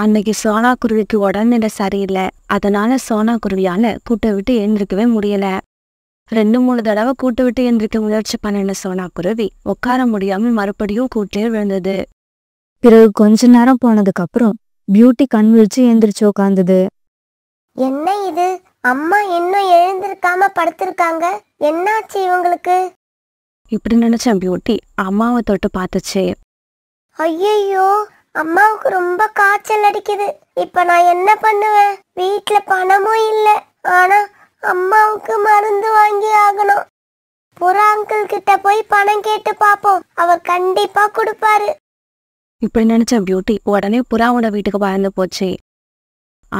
அன்னைக்கு சோனா குருவிக்கு உடல்நிலை சரியில்லை அதனால சோனா குருவியால கூட்ட விட்டு எழுந்திருக்கவே முடியல ரெண்டு மூணு தடவை கூட்ட விட்டு எழுந்திருக்க முயற்சி பண்ணின சோனா குருவி உட்கார முடியாம மறுபடியும் கூட்டிலே விழுந்தது பிறகு கொஞ்ச நேரம் போனதுக்கு அப்புறம் பியூட்டி கண் விழிச்சு எழுந்திரிச்சு உட்காந்தது என்ன இது அம்மா இன்னும் எழுந்திருக்காம படுத்திருக்காங்க என்னாச்சு இவங்களுக்கு இப்படி நினைச்சேன் பியூட்டி அம்மாவை தொட்டு பார்த்துச்சு ஐயோ அம்மாவுக்கு ரொம்ப காய்ச்சல் அடிக்குது இப்ப நான் என்ன பண்ணுவேன் வீட்டுல பணமும் இல்ல ஆனா அம்மாவுக்கு மருந்து வாங்கி ஆகணும் புறாங்கல் கிட்ட போய் பணம் கேட்டு பாப்போம் அவர் கண்டிப்பா கொடுப்பாரு இப்படி நினைச்ச பியூட்டி உடனே புறாவோட வீட்டுக்கு பறந்து போச்சு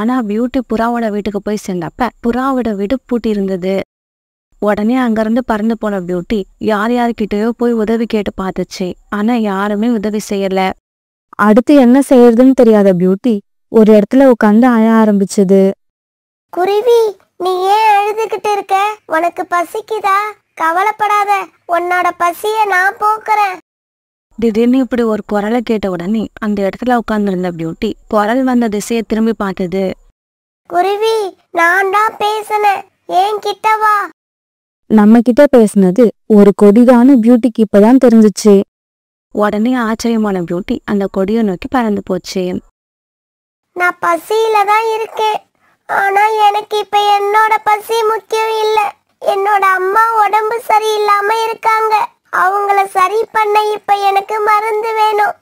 ஆனா பியூட்டி புறாவோட வீட்டுக்கு போய் சேர்ந்தப்ப புறாவோட வீடு பூட்டி இருந்தது உடனே அங்கிருந்து பறந்து போன பியூட்டி யார் யார்கிட்டயோ போய் உதவி கேட்டு பார்த்துச்சு ஆனா யாருமே உதவி செய்யல அடுத்து என்ன செய்யறதுன்னு தெரியாத பியூட்டி ஒரு இடத்துல உட்காந்து அழ ஆரம்பிச்சது குருவி நீ ஏன் அழுதுகிட்டு இருக்க உனக்கு பசிக்குதா கவலைப்படாத உன்னோட பசிய நான் போக்குறேன் திடீர்னு இப்படி ஒரு குரலை கேட்ட உடனே அந்த இடத்துல உட்கார்ந்துருந்த பியூட்டி குரல் வந்த திசையை திரும்பி பார்த்தது குருவி நான் தான் பேசினேன் ஏன் கிட்ட வா நம்ம கிட்ட பேசினது ஒரு கொடிதான பியூட்டிக்கு இப்பதான் தெரிஞ்சிச்சு உடனே ஆச்சரியமான பியூட்டி அந்த கொடியை நோக்கி பறந்து போச்சு நான் பசியில தான் இருக்கேன் ஆனா எனக்கு இப்ப என்னோட பசி முக்கியம் இல்ல என்னோட அம்மா உடம்பு சரியில்லாம இருக்காங்க அவங்கள சரி பண்ண இப்ப எனக்கு மருந்து வேணும்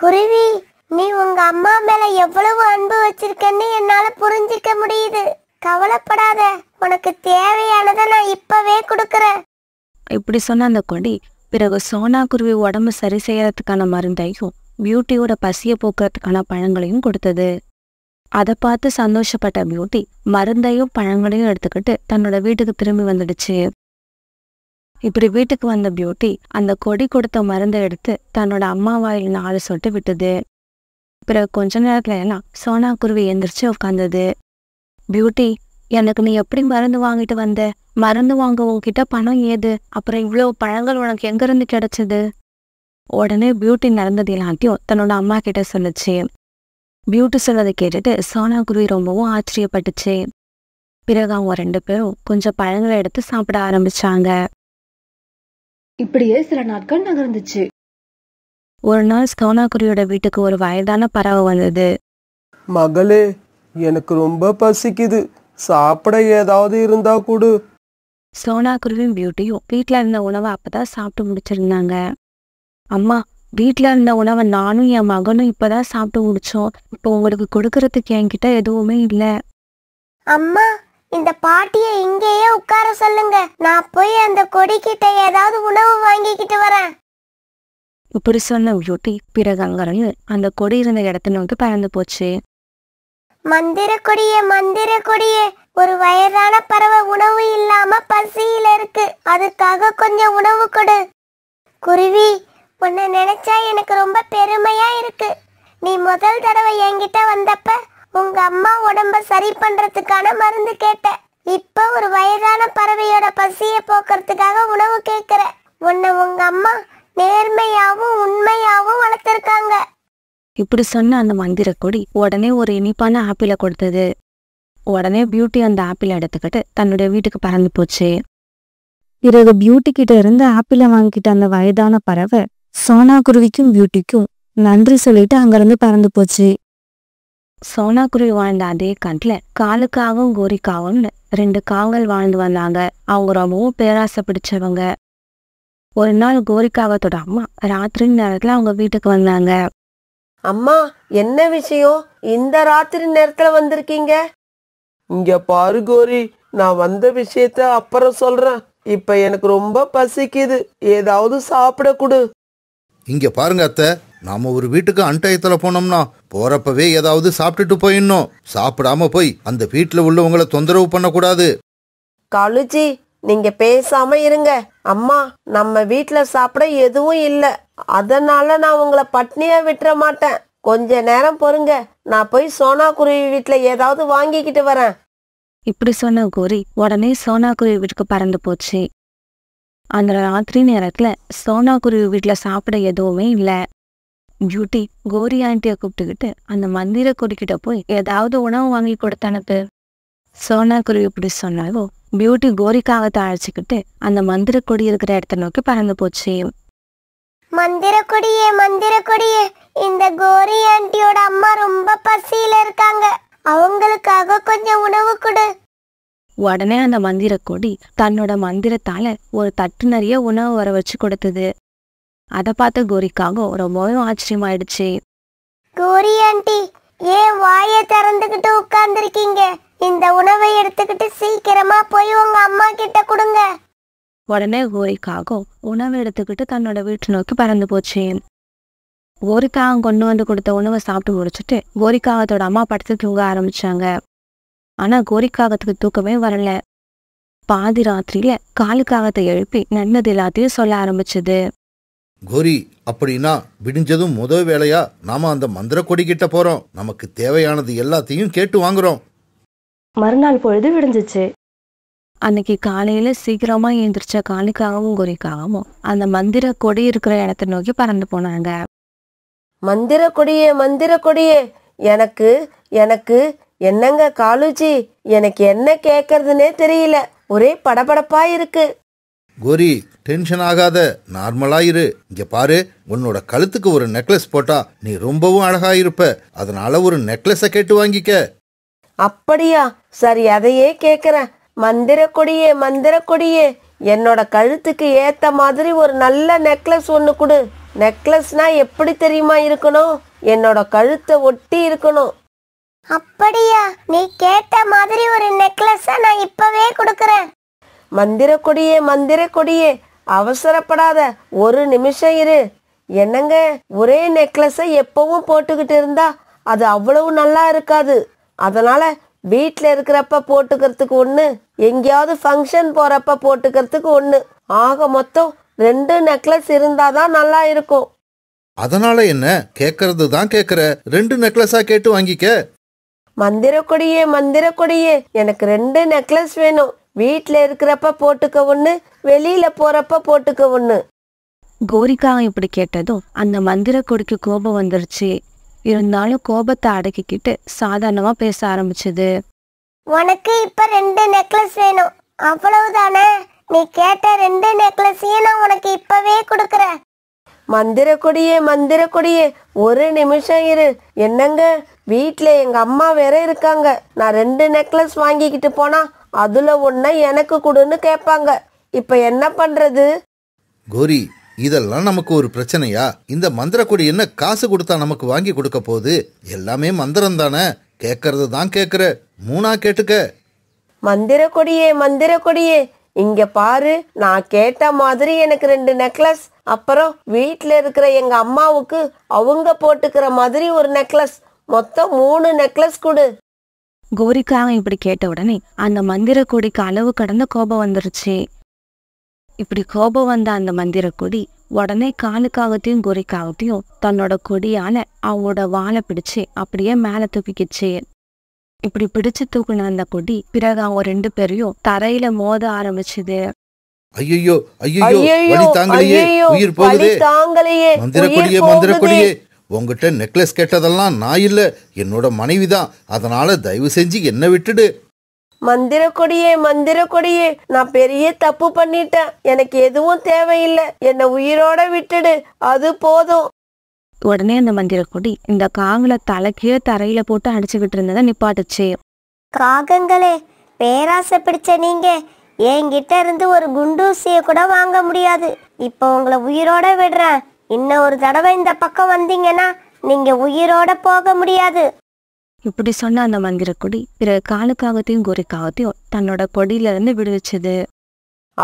குருவி நீ உங்க அம்மா மேல எவ்வளவு அன்பு வச்சிருக்கன்னு என்னால புரிஞ்சிக்க முடியுது கவலைப்படாத உனக்கு தேவையானதை நான் இப்பவே கொடுக்கறேன் இப்படி சொன்ன அந்த கொடி பிறகு சோனா குருவி உடம்பு சரி செய்யறதுக்கான மருந்தையும் பியூட்டியோட பசியை போக்குறதுக்கான பழங்களையும் கொடுத்தது அதை பார்த்து சந்தோஷப்பட்ட பியூட்டி மருந்தையும் பழங்களையும் எடுத்துக்கிட்டு தன்னோட வீட்டுக்கு திரும்பி வந்துடுச்சு இப்படி வீட்டுக்கு வந்த பியூட்டி அந்த கொடி கொடுத்த மருந்தை எடுத்து தன்னோட அம்மா வாயில் நாலு சொட்டு விட்டது பிறகு கொஞ்ச நேரத்துல எல்லாம் சோனா குருவி எந்திரிச்சு உட்காந்தது பியூட்டி எனக்கு நீ எப்படி மருந்து வாங்கிட்டு வந்த மருந்து வாங்க உன்கிட்ட பணம் ஏது அப்புறம் இவ்வளோ பழங்கள் உனக்கு எங்கேருந்து கிடைச்சது உடனே பியூட்டி நடந்தது எல்லாத்தையும் தன்னோட அம்மா கிட்ட சொல்லுச்சு பியூட்டி சொன்னதை கேட்டுட்டு சோனா குருவி ரொம்பவும் ஆச்சரியப்பட்டுச்சு பிறகு அவங்க ரெண்டு பேரும் கொஞ்சம் பழங்களை எடுத்து சாப்பிட ஆரம்பிச்சாங்க இப்படியே சில நாட்கள் நகர்ந்துச்சு ஒரு நாள் குருவியோட வீட்டுக்கு ஒரு வயதான பறவை வந்தது மகளே எனக்கு ரொம்ப பசிக்குது சாப்பிட ஏதாவது இருந்தா கூடு சோனா குருவின் பியூட்டியும் வீட்டில் இருந்த உணவை அப்பதான் சாப்பிட்டு முடிச்சிருந்தாங்க அம்மா வீட்டில் இருந்த உணவை நானும் என் மகனும் இப்பதான் சாப்பிட்டு முடிச்சோம் இப்போ உங்களுக்கு கொடுக்கறதுக்கு என்கிட்ட எதுவுமே இல்லை அம்மா இந்த பாட்டிய இங்கேயே உட்கார சொல்லுங்க நான் போய் அந்த கொடி கிட்ட ஏதாவது உணவு வாங்கிக்கிட்டு வரேன் இப்படி சொன்ன பியூட்டி பிறகு அங்கரையும் அந்த கொடி இருந்த இடத்துல வந்து பறந்து போச்சு மந்திர கொடியே மந்திர கொடியே ஒரு வயதான பறவை உணவு இல்லாம பசியில இருக்கு அதுக்காக கொஞ்சம் உணவு கொடு குருவி உன்னை நினைச்சா எனக்கு ரொம்ப பெருமையா இருக்கு நீ முதல் தடவை என்கிட்ட வந்தப்ப உங்க அம்மா உடம்ப சரி பண்றதுக்கான மருந்து கேட்ட இப்ப ஒரு வயதான பறவையோட பசிய போக்குறதுக்காக உணவு கேக்குற உன்னை உங்க அம்மா நேர்மையாவும் உண்மையாவும் வளர்த்திருக்காங்க இப்படி சொன்ன அந்த மந்திரக்கொடி உடனே ஒரு இனிப்பான ஆப்பிளை கொடுத்தது உடனே பியூட்டி அந்த ஆப்பிளை எடுத்துக்கிட்டு தன்னுடைய வீட்டுக்கு பறந்து போச்சு பிறகு பியூட்டி கிட்ட இருந்து ஆப்பிளை வாங்கிட்ட அந்த வயதான பறவை சோனா குருவிக்கும் பியூட்டிக்கும் நன்றி சொல்லிட்டு அங்கிருந்து பறந்து போச்சு சோனா குருவி வாழ்ந்த அதே கண்ட்ல காலுக்காகவும் கோரிக்காகவும் ரெண்டு காவல் வாழ்ந்து வந்தாங்க அவங்க ரொம்பவும் பேராசை பிடிச்சவங்க ஒரு நாள் கோரிக்காவத்தோட அம்மா ராத்திரி நேரத்துல அவங்க வீட்டுக்கு வந்தாங்க அம்மா என்ன விஷயம் இந்த ராத்திரி நேரத்துல வந்திருக்கீங்க இங்க பாரு கோரி நான் வந்த விஷயத்த அப்புறம் சொல்றேன் இப்ப எனக்கு ரொம்ப பசிக்குது ஏதாவது சாப்பிட கொடு இங்க பாருங்க அத்தை நாம ஒரு வீட்டுக்கு அண்டயத்துல போனோம்னா போறப்பவே ஏதாவது சாப்பிட்டுட்டு போயிடணும் சாப்பிடாம போய் அந்த வீட்டுல உள்ளவங்களை தொந்தரவு பண்ணக்கூடாது கழுச்சி நீங்க பேசாம இருங்க அம்மா நம்ம வீட்டில் சாப்பிட எதுவும் இல்லை அதனால நான் உங்களை பட்னியா விட்டுற மாட்டேன் கொஞ்ச நேரம் பொறுங்க நான் போய் சோனா குருவி வீட்டில் ஏதாவது வாங்கிக்கிட்டு வரேன் இப்படி சொன்ன கோரி உடனே சோனா குருவி வீட்டுக்கு பறந்து போச்சு அந்த ராத்திரி நேரத்துல சோனா குருவி வீட்டுல சாப்பிட எதுவுமே இல்லை பியூட்டி கோரி ஆண்டியை கூப்பிட்டுக்கிட்டு அந்த மந்திர கொடிக்கிட்ட போய் ஏதாவது உணவு வாங்கி கொடுத்து அனுப்பு சோனாக்குருவி இப்படி சொன்னாலும் பியூட்டி கோரிக்காகத்தை அழைச்சிக்கிட்டு அந்த மந்திர கொடி இருக்கிற இடத்த நோக்கி பறந்து போச்சு மந்திர கொடியே மந்திர கொடியே இந்த கோரி ஆண்டியோட அம்மா ரொம்ப பசியில இருக்காங்க அவங்களுக்காக கொஞ்சம் உணவு கொடு உடனே அந்த மந்திர கொடி தன்னோட மந்திரத்தால ஒரு தட்டு நிறைய உணவு வர வச்சு கொடுத்தது அதை பார்த்த கோரிக்காக ரொம்பவும் ஆச்சரியமாயிடுச்சு கோரி ஆண்டி ஏன் வாயை திறந்துகிட்டு இருக்கீங்க இந்த உணவை எடுத்துக்கிட்டு சீக்கிரமா போய் உங்க அம்மா கிட்ட கொடுங்க உடனே ஓரிக்காக காகம் உணவு எடுத்துக்கிட்டு தன்னோட வீட்டு நோக்கி பறந்து போச்சு ஒரு காகம் கொண்டு வந்து கொடுத்த உணவை சாப்பிட்டு முடிச்சுட்டு கோரிக்காகத்தோட அம்மா படுத்து தூங்க ஆரம்பிச்சாங்க ஆனா கோரிக்காகத்துக்கு தூக்கமே வரல பாதி ராத்திரியில காலுக்காகத்தை எழுப்பி நன்னது எல்லாத்தையும் சொல்ல ஆரம்பிச்சது கோரி அப்படின்னா விடிஞ்சதும் முதல் வேலையா நாம அந்த மந்திர கொடி கிட்ட போறோம் நமக்கு தேவையானது எல்லாத்தையும் கேட்டு வாங்குறோம் மறுநாள் பொழுது விடிஞ்சிச்சு அன்னைக்கு காலையில சீக்கிரமா எழுந்திரிச்ச காணிக்காகவும் குறிக்காகவும் அந்த மந்திர கொடி இருக்கிற இடத்த நோக்கி பறந்து போனாங்க மந்திர கொடியே மந்திர கொடியே எனக்கு எனக்கு என்னங்க காலுஜி எனக்கு என்ன கேட்கறதுனே தெரியல ஒரே படபடப்பா இருக்கு கோரி டென்ஷன் ஆகாத இரு இங்க பாரு உன்னோட கழுத்துக்கு ஒரு நெக்லஸ் போட்டா நீ ரொம்பவும் அழகா இருப்ப அதனால ஒரு நெக்லஸ கேட்டு வாங்கிக்க அப்படியா சரி அதையே கேக்குறேன் மந்திர கொடியே மந்திர கொடியே என்னோட கழுத்துக்கு ஏத்த மாதிரி ஒரு நல்ல நெக்லஸ் ஒன்று கொடு நெக்லஸ்னா எப்படி தெரியுமா இருக்கணும் என்னோட கழுத்தை ஒட்டி இருக்கணும் அப்படியா நீ கேட்ட மாதிரி ஒரு நெக்லஸ் நான் இப்பவே கொடுக்கறேன் மந்திர கொடியே மந்திர கொடியே அவசரப்படாத ஒரு நிமிஷம் இரு என்னங்க ஒரே நெக்லஸை எப்பவும் போட்டுக்கிட்டு இருந்தா அது அவ்வளவு நல்லா இருக்காது அதனால் வீட்டில் இருக்கிறப்ப போட்டுக்கிறதுக்கு ஒன்று எங்கேயாவது ஃபங்க்ஷன் போகிறப்ப போட்டுக்கிறதுக்கு ஒன்று ஆக மொத்தம் ரெண்டு நெக்லஸ் இருந்தால் தான் நல்லா இருக்கும் அதனால என்ன கேக்குறது தான் கேக்குற ரெண்டு நெக்லஸா கேட்டு வாங்கிக்க மந்திர கொடியே மந்திர கொடியே எனக்கு ரெண்டு நெக்லஸ் வேணும் வீட்டில் இருக்கிறப்ப போட்டுக்க ஒண்ணு வெளியில போறப்ப போட்டுக்க ஒண்ணு கோரிக்கா இப்படி கேட்டதும் அந்த மந்திர கொடிக்கு கோபம் வந்துருச்சு இருந்தாலும் கோபத்தை அடக்கிக்கிட்டு சாதாரணமாக பேச ஆரம்பிச்சது உனக்கு இப்ப ரெண்டு நெக்லஸ் வேணும் அவ்வளவுதானே நீ கேட்ட ரெண்டு நெக்லஸையும் நான் உனக்கு இப்பவே கொடுக்கறேன் மந்திர கொடியே மந்திர கொடியே ஒரு நிமிஷம் இரு என்னங்க வீட்டில் எங்க அம்மா வேற இருக்காங்க நான் ரெண்டு நெக்லஸ் வாங்கிக்கிட்டு போனா அதுல ஒன்ன எனக்கு கொடுன்னு கேட்பாங்க இப்ப என்ன பண்றது கோரி இதெல்லாம் நமக்கு ஒரு பிரச்சனையா இந்த கொடி என்ன காசு கொடுத்தா நமக்கு வாங்கி கொடுக்க போகுது எல்லாமே மந்திரம் தானே கேக்கறது தான் கேக்குற மூணா கேட்டுக்க மந்திர கொடியே மந்திர கொடியே இங்க பாரு நான் கேட்ட மாதிரி எனக்கு ரெண்டு நெக்லஸ் அப்புறம் வீட்டுல இருக்கிற எங்க அம்மாவுக்கு அவங்க போட்டுக்கிற மாதிரி ஒரு நெக்லஸ் மொத்தம் மூணு நெக்லஸ் கொடு கோரிக்காக இப்படி கேட்ட உடனே அந்த மந்திர கொடிக்கு அளவு கடந்த கோபம் வந்துருச்சு இப்படி கோபம் வந்த அந்த மந்திர கொடி உடனே காலுக்காகத்தையும் குறைக்காகத்தையும் தன்னோட கொடியால அவளோட வாழை பிடிச்சு அப்படியே மேல தூக்கிக்கிச்சு இப்படி பிடிச்சு தூக்குன அந்த கொடி பிறகு அவங்க ரெண்டு பேரையும் தரையில மோத ஆரம்பிச்சுது ஐயோ ஐயோ மந்திர மந்திர கொடியே உங்ககிட்ட நெக்லஸ் கேட்டதெல்லாம் நான் இல்ல என்னோட மனைவிதான் அதனால தயவு செஞ்சு என்ன விட்டுடு மந்திர கொடியே மந்திர கொடியே நான் பெரிய தப்பு பண்ணிட்டேன் எனக்கு எதுவும் தேவையில்லை என்னை உயிரோட விட்டுடு அது போதும் உடனே அந்த மந்திர கொடி இந்த காங்கல தலைக்கே தரையில போட்டு அடிச்சுக்கிட்டு இருந்ததை நிப்பாட்டுச்சு காகங்களே பேராசை பிடிச்ச நீங்க என்கிட்ட இருந்து ஒரு குண்டூசிய கூட வாங்க முடியாது இப்போ உங்களை உயிரோட விடுறேன் இன்னும் ஒரு தடவை இந்த பக்கம் வந்தீங்கன்னா நீங்க உயிரோட போக முடியாது இப்படி சொன்ன அந்த கொடி பிற காலுக்காகத்தையும் கோரிக்காகத்தையும் தன்னோட கொடியில இருந்து விடுவிச்சது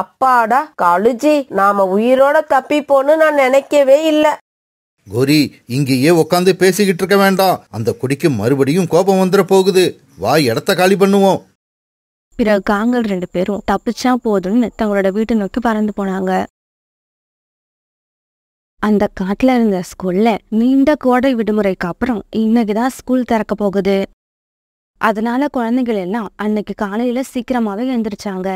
அப்பாடா காலுஜி நாம உயிரோட தப்பி போன்னு நான் நினைக்கவே இல்ல கோரி இங்கேயே உட்காந்து பேசிக்கிட்டு இருக்க வேண்டாம் அந்த குடிக்கு மறுபடியும் கோபம் வந்துட போகுது வா இடத்த காலி பண்ணுவோம் பிறகு காங்கள் ரெண்டு பேரும் தப்பிச்சா போதும்னு தங்களோட வீட்டை நோக்கி பறந்து போனாங்க அந்த காட்டில் இருந்த ஸ்கூல்ல நீண்ட கோடை விடுமுறைக்கு அப்புறம் இன்னைக்கு தான் ஸ்கூல் திறக்க போகுது அதனால குழந்தைகள் எல்லாம் அன்னைக்கு காலையில சீக்கிரமாவே எழுந்திரிச்சாங்க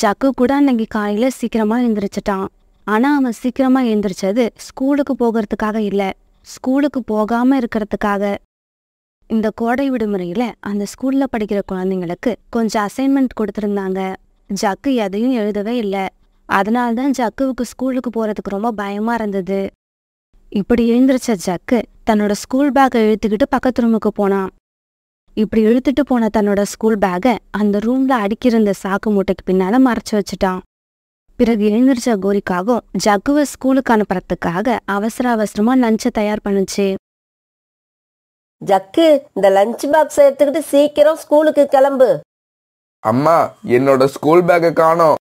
ஜக்கு கூட அன்னைக்கு காலையில சீக்கிரமா எழுந்திரிச்சிட்டான் ஆனா அவன் சீக்கிரமா எழுந்திரிச்சது ஸ்கூலுக்கு போகிறதுக்காக இல்லை ஸ்கூலுக்கு போகாம இருக்கிறதுக்காக இந்த கோடை விடுமுறையில அந்த ஸ்கூல்ல படிக்கிற குழந்தைங்களுக்கு கொஞ்சம் அசைன்மெண்ட் கொடுத்துருந்தாங்க ஜக்கு எதையும் எழுதவே இல்லை அதனால தான் ஜக்குவுக்கு ஸ்கூலுக்கு போகிறதுக்கு ரொம்ப பயமாக இருந்தது இப்படி எழுந்திருச்ச ஜக்கு தன்னோட ஸ்கூல் பேக்கை இழுத்துக்கிட்டு பக்கத்து ரூமுக்கு போனான் இப்படி இழுத்துட்டு போன தன்னோட ஸ்கூல் பேக்கை அந்த ரூமில் அடிக்கிருந்த சாக்கு மூட்டைக்கு பின்னால் மறைச்சு வச்சுட்டான் பிறகு எழுந்திருச்ச கோரிக்காகவும் ஜக்குவை ஸ்கூலுக்கு அனுப்புறதுக்காக அவசர அவசரமா லஞ்சை தயார் பண்ணுச்சு ஜக்கு இந்த லஞ்ச் பாக்ஸ் எடுத்துக்கிட்டு சீக்கிரம் ஸ்கூலுக்கு கிளம்பு அம்மா என்னோட ஸ்கூல் பேக்கை காணோம்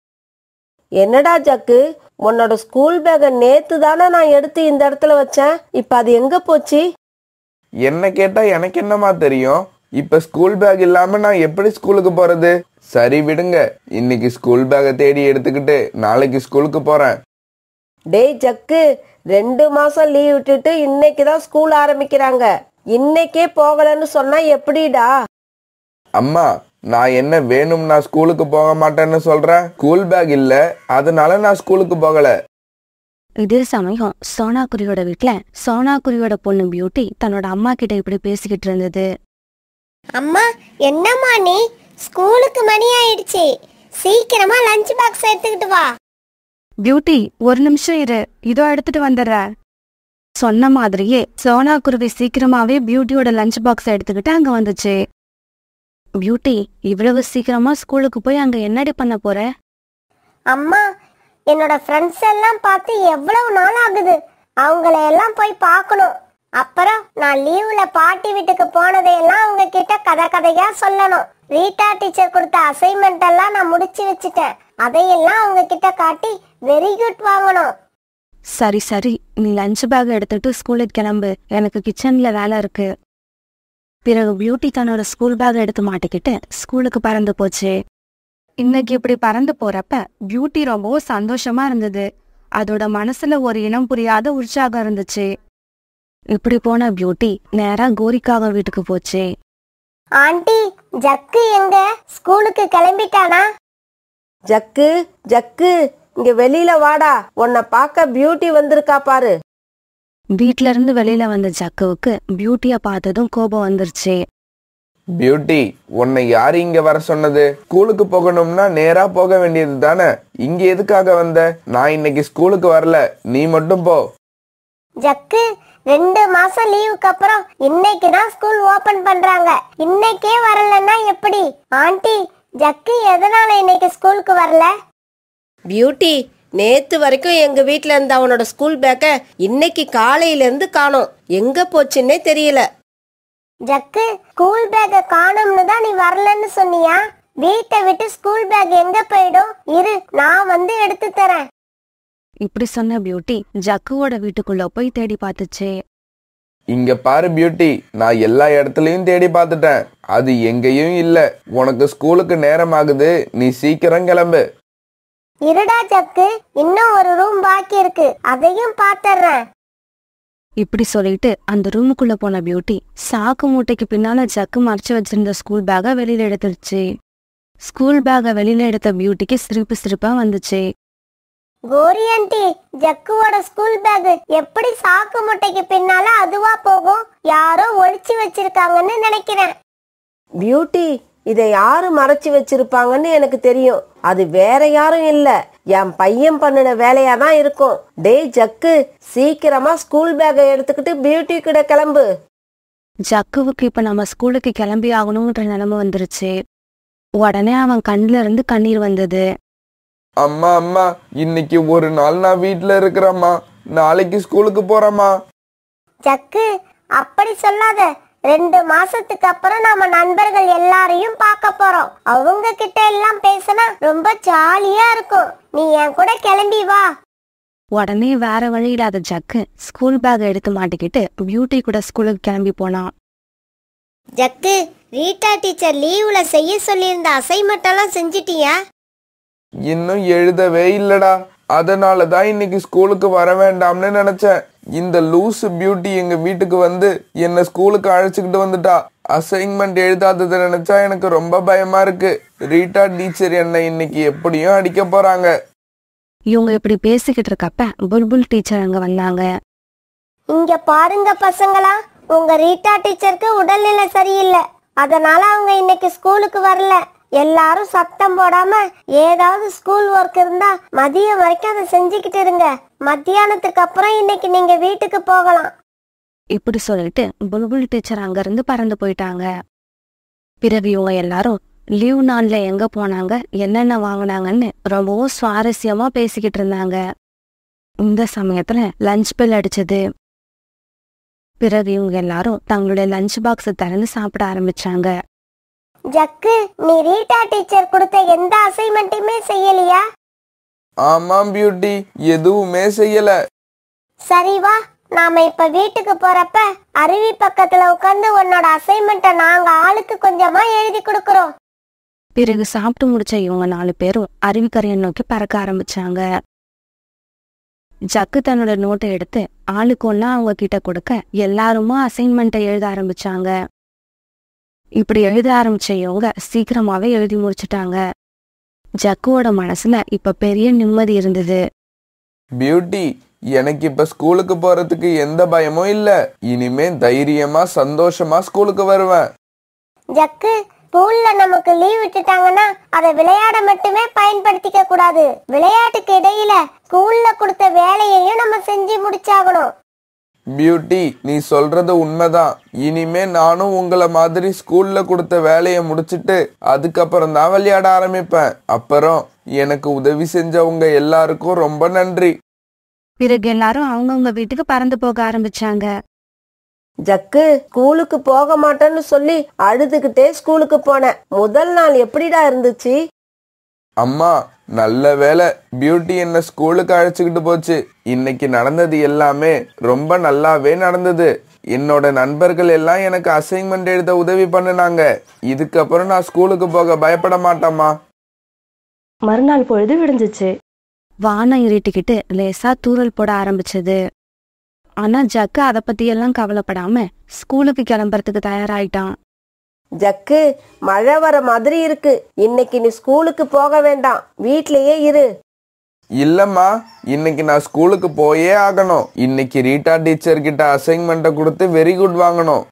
என்னடா ஜக்கு உன்னோட ஸ்கூல் பேகை நேத்து தானே நான் எடுத்து இந்த இடத்துல வச்சேன் இப்ப அது எங்க போச்சு என்ன கேட்டா எனக்கு என்னமா தெரியும் இப்ப ஸ்கூல் பேக் இல்லாம நான் எப்படி ஸ்கூலுக்கு போறது சரி விடுங்க இன்னைக்கு ஸ்கூல் பேக்கை தேடி எடுத்துக்கிட்டு நாளைக்கு ஸ்கூலுக்கு போறேன் டேய் ஜக்கு ரெண்டு மாசம் லீவ் விட்டுட்டு இன்னைக்கு தான் ஸ்கூல் ஆரம்பிக்கிறாங்க இன்னைக்கே போகலன்னு சொன்னா எப்படிடா அம்மா நான் என்ன வேணும் நான் ஸ்கூலுக்கு போக மாட்டேன்னு சொல்றேன் ஸ்கூல் பேக் இல்ல அதனால நான் ஸ்கூலுக்கு போகல இதே சமயம் சோனா குருவியோட வீட்டுல சோனா குருவியோட பொண்ணு பியூட்டி தன்னோட அம்மா கிட்ட இப்படி பேசிக்கிட்டு இருந்தது அம்மா என்னம்மா நீ ஸ்கூலுக்கு மணி ஆயிடுச்சு சீக்கிரமா லஞ்ச் பாக்ஸ் எடுத்துக்கிட்டு வா பியூட்டி ஒரு நிமிஷம் இரு இதோ எடுத்துட்டு வந்துடுற சொன்ன மாதிரியே சோனா குருவி சீக்கிரமாவே பியூட்டியோட லஞ்ச் பாக்ஸ் எடுத்துக்கிட்டு அங்க வந்துச்சு பியூட்டி இவ்வளவு சீக்கிரமா ஸ்கூலுக்கு போய் அங்க என்னடி பண்ண போற அம்மா என்னோட ஃப்ரெண்ட்ஸ் எல்லாம் பார்த்து எவ்வளவு நாள் ஆகுது அவங்கள எல்லாம் போய் பார்க்கணும் அப்புறம் நான் லீவுல பாட்டி வீட்டுக்கு போனதையெல்லாம் அவங்க கிட்ட கதை கதையா சொல்லணும் ரீட்டா டீச்சர் கொடுத்த அசைன்மெண்ட் எல்லாம் நான் முடிச்சு வச்சுட்டேன் அதையெல்லாம் அவங்க கிட்ட காட்டி வெரி குட் வாங்கணும் சரி சரி நீ லஞ்ச் பேக் எடுத்துட்டு ஸ்கூலுக்கு கிளம்பு எனக்கு கிச்சன்ல வேலை இருக்கு பிறகு பியூட்டி தன்னோட ஸ்கூல் பேக் எடுத்து மாட்டிக்கிட்டு ஸ்கூலுக்கு பறந்து போச்சு இன்னைக்கு இப்படி பறந்து போறப்ப பியூட்டி ரொம்ப சந்தோஷமா இருந்தது அதோட மனசுல ஒரு இனம் புரியாத உற்சாகம் இருந்துச்சு இப்படி போன பியூட்டி நேரா கோரிக்காக வீட்டுக்கு போச்சு ஆண்டி ஜக்கு எங்க ஸ்கூலுக்கு கிளம்பிட்டானா ஜக்கு ஜக்கு இங்க வெளியில வாடா உன்னை பார்க்க பியூட்டி வந்திருக்கா பாரு வீட்ல இருந்து வெளியில வந்த ஜக்குவுக்கு பியூட்டிய பார்த்ததும் கோபம் வந்துருச்சு பியூட்டி உன்னை யாரு இங்க வர சொன்னது ஸ்கூலுக்கு போகணும்னா நேரா போக வேண்டியது தானே இங்க எதுக்காக வந்த நான் இன்னைக்கு ஸ்கூலுக்கு வரல நீ மட்டும் போ ஜக்கு ரெண்டு மாசம் லீவுக்கு அப்புறம் இன்னைக்கு தான் ஸ்கூல் ஓபன் பண்றாங்க இன்னைக்கே வரலன்னா எப்படி ஆண்டி ஜக்கு எதனால இன்னைக்கு ஸ்கூலுக்கு வரல பியூட்டி நேத்து வரைக்கும் எங்க வீட்டுல இருந்த அவனோட ஸ்கூல் பேக்கை இன்னைக்கு காலையில இருந்து காணோம் எங்க போச்சுன்னே தெரியல ஜக்கு ஸ்கூல் பேக்கை காணோம்னு தான் நீ வரலன்னு சொன்னியா வீட்டை விட்டு ஸ்கூல் பேக் எங்க போயிடும் இரு நான் வந்து எடுத்து தரேன் இப்படி சொன்ன பியூட்டி ஜக்குவோட வீட்டுக்குள்ள போய் தேடி பார்த்துச்சு இங்க பாரு பியூட்டி நான் எல்லா இடத்துலயும் தேடி பார்த்துட்டேன் அது எங்கேயும் இல்ல உனக்கு ஸ்கூலுக்கு நேரம் ஆகுது நீ சீக்கிரம் கிளம்பு இருடா ஜக்கு இன்னும் ஒரு ரூம் பாக்கி இருக்கு அதையும் பாத்துறேன் இப்படி சொல்லிட்டு அந்த ரூமுக்குள்ள போன பியூட்டி சாக்கு மூட்டைக்கு பின்னால ஜக்கு மறைச்சு வச்சிருந்த ஸ்கூல் பேகை வெளியில எடுத்துருச்சு ஸ்கூல் பேகை வெளியில எடுத்த பியூட்டிக்கு சிரிப்பு சிரிப்பா வந்துச்சு கோரியந்தி ஜக்குவோட ஸ்கூல் பேக் எப்படி சாக்கு மூட்டைக்கு பின்னால அதுவா போகும் யாரோ ஒழிச்சு வச்சிருக்காங்கன்னு நினைக்கிறேன் பியூட்டி இதை யாரு மறைச்சு வச்சிருப்பாங்கன்னு எனக்கு தெரியும் அது வேற யாரும் இல்ல என் பையன் பண்ணின வேலையா தான் இருக்கும் டேய் ஜக்கு சீக்கிரமா ஸ்கூல் பேக்கை எடுத்துக்கிட்டு பியூட்டி கிட கிளம்பு ஜக்குவுக்கு இப்ப நம்ம ஸ்கூலுக்கு கிளம்பி ஆகணும்ன்ற நிலைமை வந்துருச்சு உடனே அவன் கண்ணுல இருந்து கண்ணீர் வந்தது அம்மா அம்மா இன்னைக்கு ஒரு நாள் நான் வீட்டுல இருக்கிறம்மா நாளைக்கு ஸ்கூலுக்கு போறேம்மா ஜக்கு அப்படி சொல்லாத ரெண்டு மாசத்துக்கு அப்புறம் நம்ம நண்பர்கள் எல்லாரையும் பார்க்க போறோம் அவங்க கிட்ட எல்லாம் பேசினா ரொம்ப ஜாலியா இருக்கும் நீ என் கூட கிளம்பி வா உடனே வேற வழி இல்லாத ஜக்கு ஸ்கூல் பேக் எடுத்து மாட்டிக்கிட்டு பியூட்டி கூட ஸ்கூலுக்கு கிளம்பி போனான் ஜக்கு ரீட்டா டீச்சர் லீவுல செய்ய சொல்லியிருந்த அசைன்மெண்ட் எல்லாம் செஞ்சிட்டியா இன்னும் எழுதவே இல்லடா அதனால தான் இன்னைக்கு ஸ்கூலுக்கு வர வேண்டாம்னு நினைச்சேன் இந்த லூஸ் பியூட்டி எங்க வீட்டுக்கு வந்து என்ன ஸ்கூலுக்கு அழைச்சிக்கிட்டு வந்துட்டா அசைன்மெண்ட் எழுதாததை நினைச்சா எனக்கு ரொம்ப பயமா இருக்கு ரீட்டா டீச்சர் என்னை இன்னைக்கு எப்படியும் அடிக்க போறாங்க இவங்க இப்படி பேசிக்கிட்டு இருக்கப்ப புல்புல் டீச்சர் அங்க வந்தாங்க இங்க பாருங்க பசங்களா உங்க ரீட்டா டீச்சருக்கு உடல்நிலை சரியில்லை அதனால அவங்க இன்னைக்கு ஸ்கூலுக்கு வரல எல்லாரும் சத்தம் போடாம ஏதாவது ஸ்கூல் ஒர்க் இருந்தா மதியம் வரைக்கும் அதை செஞ்சுக்கிட்டு இருங்க மத்தியானத்துக்கு அப்புறம் இன்னைக்கு நீங்க வீட்டுக்கு போகலாம் இப்படி சொல்லிட்டு புல்புல் டீச்சர் இருந்து பறந்து போயிட்டாங்க பிறகு இவங்க எல்லாரும் லீவ் நாள்ல எங்க போனாங்க என்னென்ன வாங்கினாங்கன்னு ரொம்பவும் சுவாரஸ்யமா பேசிக்கிட்டு இருந்தாங்க இந்த சமயத்துல லஞ்ச் பில் அடிச்சது பிறகு இவங்க எல்லாரும் தங்களுடைய லஞ்ச் பாக்ஸை திறந்து சாப்பிட ஆரம்பிச்சாங்க ஜக்கு நீ ரீட்டா டீச்சர் கொடுத்த எந்த அசைன்மெண்ட்டுமே செய்யலையா ஆமாம் பியூட்டி எதுவுமே செய்யல சரி வா நாம இப்ப வீட்டுக்கு போறப்ப அருவி பக்கத்துல உட்கார்ந்து உன்னோட அசைன்மெண்ட்டை நாங்க ஆளுக்கு கொஞ்சமா எழுதி கொடுக்கறோம் பிறகு சாப்பிட்டு முடிச்ச இவங்க நாலு பேரும் அருவிக்கரையை நோக்கி பறக்க ஆரம்பிச்சாங்க ஜக்கு தன்னோட நோட்டை எடுத்து ஆளுக்கு ஒன்னா அவங்க கிட்ட கொடுக்க எல்லாருமா அசைன்மெண்ட்டை எழுத ஆரம்பிச்சாங்க இப்படி எழுத ஆரம்பிச்ச யோக சீக்கிரமாவே எழுதி முடிச்சிட்டாங்க ஜக்குவோட மனசுல இப்ப பெரிய நிம்மதி இருந்தது பியூட்டி எனக்கு இப்ப ஸ்கூலுக்கு போறதுக்கு எந்த பயமும் இல்ல இனிமே தைரியமா சந்தோஷமா ஸ்கூலுக்கு வருவேன் ஜக்கு ஸ்கூல்ல நமக்கு லீவ் விட்டுட்டாங்கன்னா அதை விளையாட மட்டுமே பயன்படுத்திக்க கூடாது விளையாட்டுக்கு இடையில ஸ்கூல்ல கொடுத்த வேலையையும் நம்ம செஞ்சு முடிச்சாகணும் பியூட்டி நீ சொல்றது உண்மைதான் இனிமே நானும் உங்களை மாதிரி ஸ்கூல்ல கொடுத்த வேலையை முடிச்சிட்டு அதுக்கப்புறம் தான் விளையாட ஆரம்பிப்பேன் அப்புறம் எனக்கு உதவி செஞ்சவங்க எல்லாருக்கும் ரொம்ப நன்றி பிறகு எல்லாரும் அவங்கவுங்க வீட்டுக்கு பறந்து போக ஆரம்பிச்சாங்க ஜக்கு ஸ்கூலுக்கு போக மாட்டேன்னு சொல்லி அழுதுகிட்டே ஸ்கூலுக்கு போனேன் முதல் நாள் எப்படிடா இருந்துச்சு அம்மா நல்ல வேலை பியூட்டி என்ன ஸ்கூலுக்கு அழைச்சிக்கிட்டு போச்சு இன்னைக்கு நடந்தது எல்லாமே ரொம்ப நல்லாவே நடந்தது என்னோட நண்பர்கள் எல்லாம் எனக்கு அசைன்மெண்ட் எழுத உதவி பண்ணினாங்க இதுக்கப்புறம் நான் ஸ்கூலுக்கு போக பயப்பட மாட்டேம்மா மறுநாள் பொழுது விடுஞ்சிச்சு வானம் இருட்டிக்கிட்டு லேசா தூரல் போட ஆரம்பிச்சது ஆனா ஜக்கு அதை எல்லாம் கவலைப்படாம ஸ்கூலுக்கு கிளம்புறதுக்கு தயாராயிட்டான் ஜக்கு மழை வர மாதிரி இருக்கு இன்னைக்கு நீ ஸ்கூலுக்கு போக வேண்டாம் வீட்லயே இரு இல்லம்மா இன்னைக்கு நான் ஸ்கூலுக்கு போயே ஆகணும் இன்னைக்கு ரீட்டா டீச்சர் கிட்ட அசைன்மெண்ட்டை கொடுத்து வெரி குட் வாங்கணும்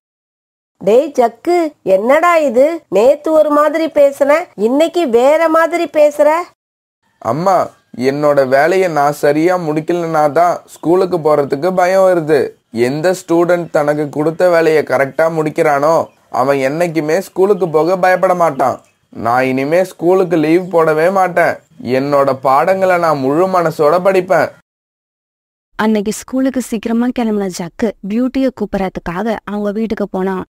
டேய் ஜக்கு என்னடா இது நேத்து ஒரு மாதிரி பேசுன இன்னைக்கு வேற மாதிரி பேசுற அம்மா என்னோட வேலையை நான் சரியா முடிக்கலனா தான் ஸ்கூலுக்கு போறதுக்கு பயம் வருது எந்த ஸ்டூடெண்ட் தனக்கு கொடுத்த வேலையை கரெக்டா முடிக்கிறானோ அவன் என்னைக்குமே ஸ்கூலுக்கு போக பயப்பட மாட்டான் நான் இனிமே ஸ்கூலுக்கு லீவ் போடவே மாட்டேன் என்னோட பாடங்களை நான் முழு மனசோட படிப்பேன் அன்னைக்கு ஸ்கூலுக்கு சீக்கிரமா கிளம்பின ஜக்கு பியூட்டியை கூப்பிடறதுக்காக அவங்க வீட்டுக்கு போனான்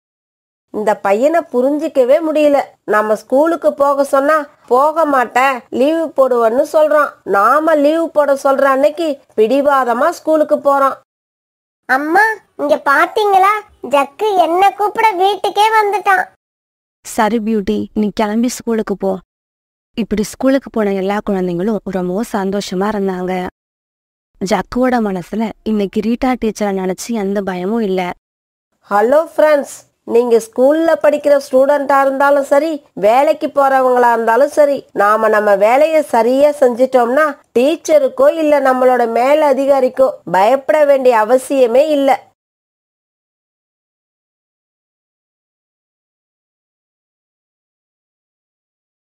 இந்த பையனை புரிஞ்சிக்கவே முடியல நம்ம ஸ்கூலுக்கு போக சொன்னா போக மாட்டேன் லீவு போடுவேன்னு சொல்றான் நாம லீவு போட சொல்ற அன்னைக்கு பிடிவாதமா ஸ்கூலுக்கு போறான் அம்மா இங்க பாத்தீங்களா ஜக்கு என்ன கூப்பிட வீட்டுக்கே வந்துட்டான் சரி பியூட்டி நீ கிளம்பி ஸ்கூலுக்கு போ இப்படி ஸ்கூலுக்கு போன எல்லா குழந்தைங்களும் ரொம்பவும் சந்தோஷமா இருந்தாங்க ஜக்குவோட மனசுல இன்னைக்கு ரீட்டா டீச்சரை நினைச்சு எந்த பயமும் இல்லை ஹலோ ஃப்ரெண்ட்ஸ் நீங்க ஸ்கூல்ல படிக்கிற ஸ்டூடெண்டா இருந்தாலும் சரி வேலைக்கு போறவங்களா இருந்தாலும் சரி நாம நம்ம வேலையை சரியா செஞ்சிட்டோம்னா டீச்சருக்கோ இல்ல நம்மளோட மேல அதிகாரிக்கோ பயப்பட வேண்டிய அவசியமே இல்லை